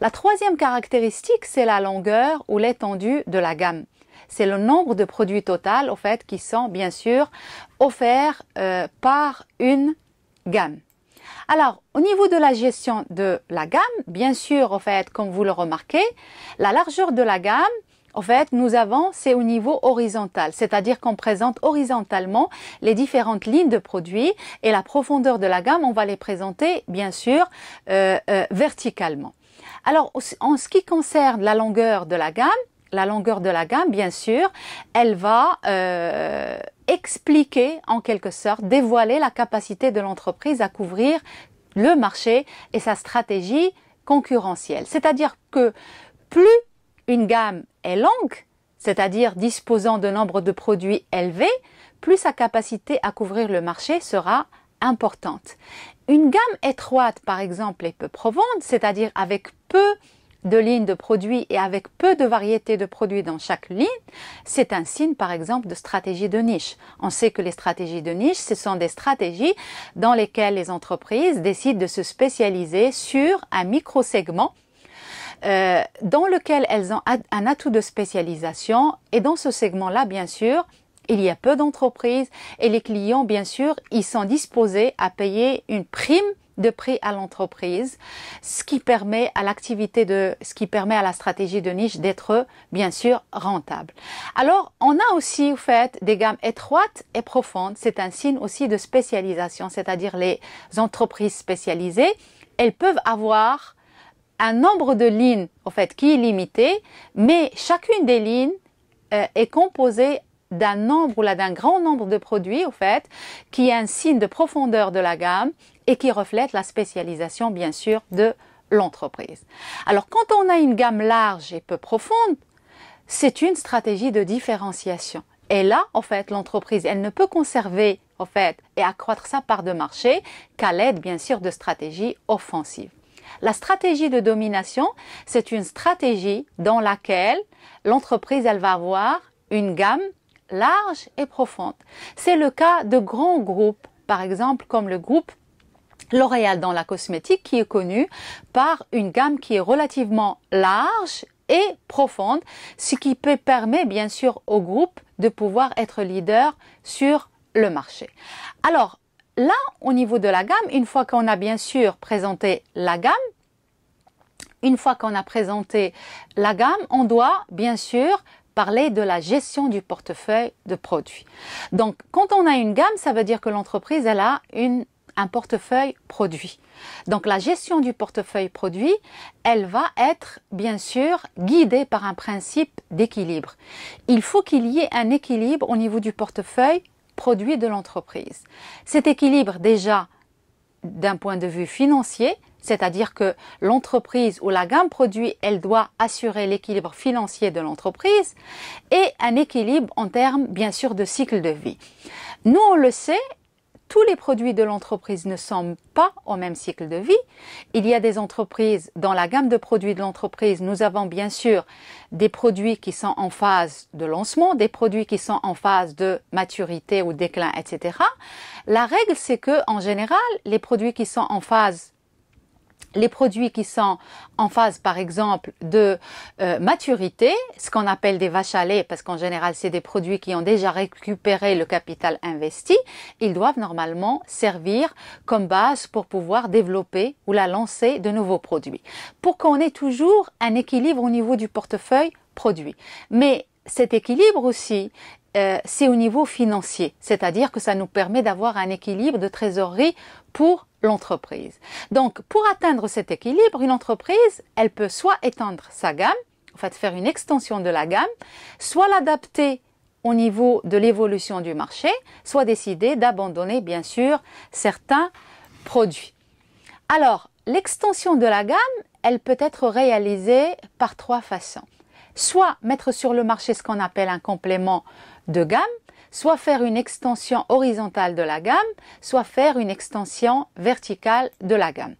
La troisième caractéristique, c'est la longueur ou l'étendue de la gamme. C'est le nombre de produits total, au fait, qui sont bien sûr offerts euh, par une gamme. Alors, au niveau de la gestion de la gamme, bien sûr, au fait, comme vous le remarquez, la largeur de la gamme en fait, nous avons, c'est au niveau horizontal, c'est-à-dire qu'on présente horizontalement les différentes lignes de produits et la profondeur de la gamme, on va les présenter, bien sûr, euh, euh, verticalement. Alors, en ce qui concerne la longueur de la gamme, la longueur de la gamme, bien sûr, elle va euh, expliquer en quelque sorte, dévoiler la capacité de l'entreprise à couvrir le marché et sa stratégie concurrentielle. C'est-à-dire que plus une gamme est longue, c'est-à-dire disposant de nombre de produits élevés, plus sa capacité à couvrir le marché sera importante. Une gamme étroite, par exemple, est peu profonde, c'est-à-dire avec peu de lignes de produits et avec peu de variétés de produits dans chaque ligne, c'est un signe, par exemple, de stratégie de niche. On sait que les stratégies de niche, ce sont des stratégies dans lesquelles les entreprises décident de se spécialiser sur un micro-segment euh, dans lequel elles ont un atout de spécialisation. Et dans ce segment-là, bien sûr, il y a peu d'entreprises et les clients, bien sûr, ils sont disposés à payer une prime de prix à l'entreprise, ce qui permet à l'activité de, ce qui permet à la stratégie de niche d'être, bien sûr, rentable. Alors, on a aussi, au fait, des gammes étroites et profondes. C'est un signe aussi de spécialisation, c'est-à-dire les entreprises spécialisées, elles peuvent avoir un nombre de lignes en fait qui est limité, mais chacune des lignes euh, est composée d'un nombre ou d'un grand nombre de produits au fait qui est un signe de profondeur de la gamme et qui reflète la spécialisation bien sûr de l'entreprise. Alors quand on a une gamme large et peu profonde, c'est une stratégie de différenciation. Et là, en fait, l'entreprise, elle ne peut conserver, fait, et accroître sa part de marché qu'à l'aide, bien sûr, de stratégies offensives. La stratégie de domination, c'est une stratégie dans laquelle l'entreprise, elle va avoir une gamme large et profonde. C'est le cas de grands groupes, par exemple comme le groupe L'Oréal dans la cosmétique qui est connu par une gamme qui est relativement large et profonde, ce qui peut permettre bien sûr au groupe de pouvoir être leader sur le marché. Alors, là, au niveau de la gamme, une fois qu'on a bien sûr présenté la gamme, une fois qu'on a présenté la gamme, on doit bien sûr parler de la gestion du portefeuille de produits. Donc, quand on a une gamme, ça veut dire que l'entreprise, elle a un portefeuille produit. Donc, la gestion du portefeuille produit, elle va être, bien sûr, guidée par un principe d'équilibre. Il faut qu'il y ait un équilibre au niveau du portefeuille produit de l'entreprise. Cet équilibre déjà d'un point de vue financier, c'est-à-dire que l'entreprise ou la gamme produit, elle doit assurer l'équilibre financier de l'entreprise et un équilibre en termes, bien sûr, de cycle de vie. Nous, on le sait tous les produits de l'entreprise ne sont pas au même cycle de vie. Il y a des entreprises, dans la gamme de produits de l'entreprise, nous avons bien sûr des produits qui sont en phase de lancement, des produits qui sont en phase de maturité ou déclin, etc. La règle, c'est que, en général, les produits qui sont en phase les produits qui sont en phase, par exemple, de euh, maturité, ce qu'on appelle des vaches à lait, parce qu'en général, c'est des produits qui ont déjà récupéré le capital investi, ils doivent normalement servir comme base pour pouvoir développer ou la lancer de nouveaux produits. Pour qu'on ait toujours un équilibre au niveau du portefeuille produit. Mais cet équilibre aussi, euh, c'est au niveau financier, c'est-à-dire que ça nous permet d'avoir un équilibre de trésorerie pour l'entreprise. Donc, pour atteindre cet équilibre, une entreprise, elle peut soit étendre sa gamme, en fait faire une extension de la gamme, soit l'adapter au niveau de l'évolution du marché, soit décider d'abandonner bien sûr certains produits. Alors, l'extension de la gamme, elle peut être réalisée par trois façons. Soit mettre sur le marché ce qu'on appelle un complément de gamme, soit faire une extension horizontale de la gamme, soit faire une extension verticale de la gamme.